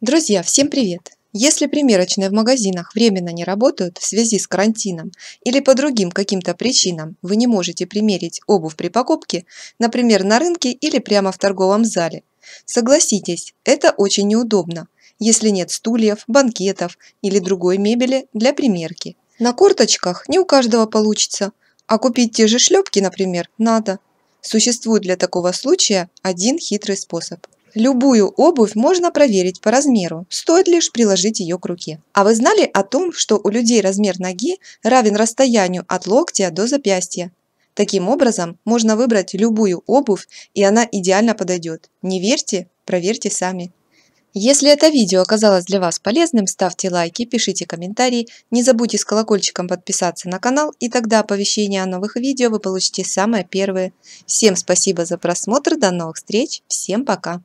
Друзья, всем привет! Если примерочные в магазинах временно не работают в связи с карантином или по другим каким-то причинам вы не можете примерить обувь при покупке, например, на рынке или прямо в торговом зале, согласитесь, это очень неудобно, если нет стульев, банкетов или другой мебели для примерки. На корточках не у каждого получится, а купить те же шлепки, например, надо. Существует для такого случая один хитрый способ – Любую обувь можно проверить по размеру, стоит лишь приложить ее к руке. А вы знали о том, что у людей размер ноги равен расстоянию от локтя до запястья? Таким образом, можно выбрать любую обувь, и она идеально подойдет. Не верьте, проверьте сами. Если это видео оказалось для вас полезным, ставьте лайки, пишите комментарии, не забудьте с колокольчиком подписаться на канал, и тогда оповещения о новых видео вы получите самые первые. Всем спасибо за просмотр, до новых встреч, всем пока!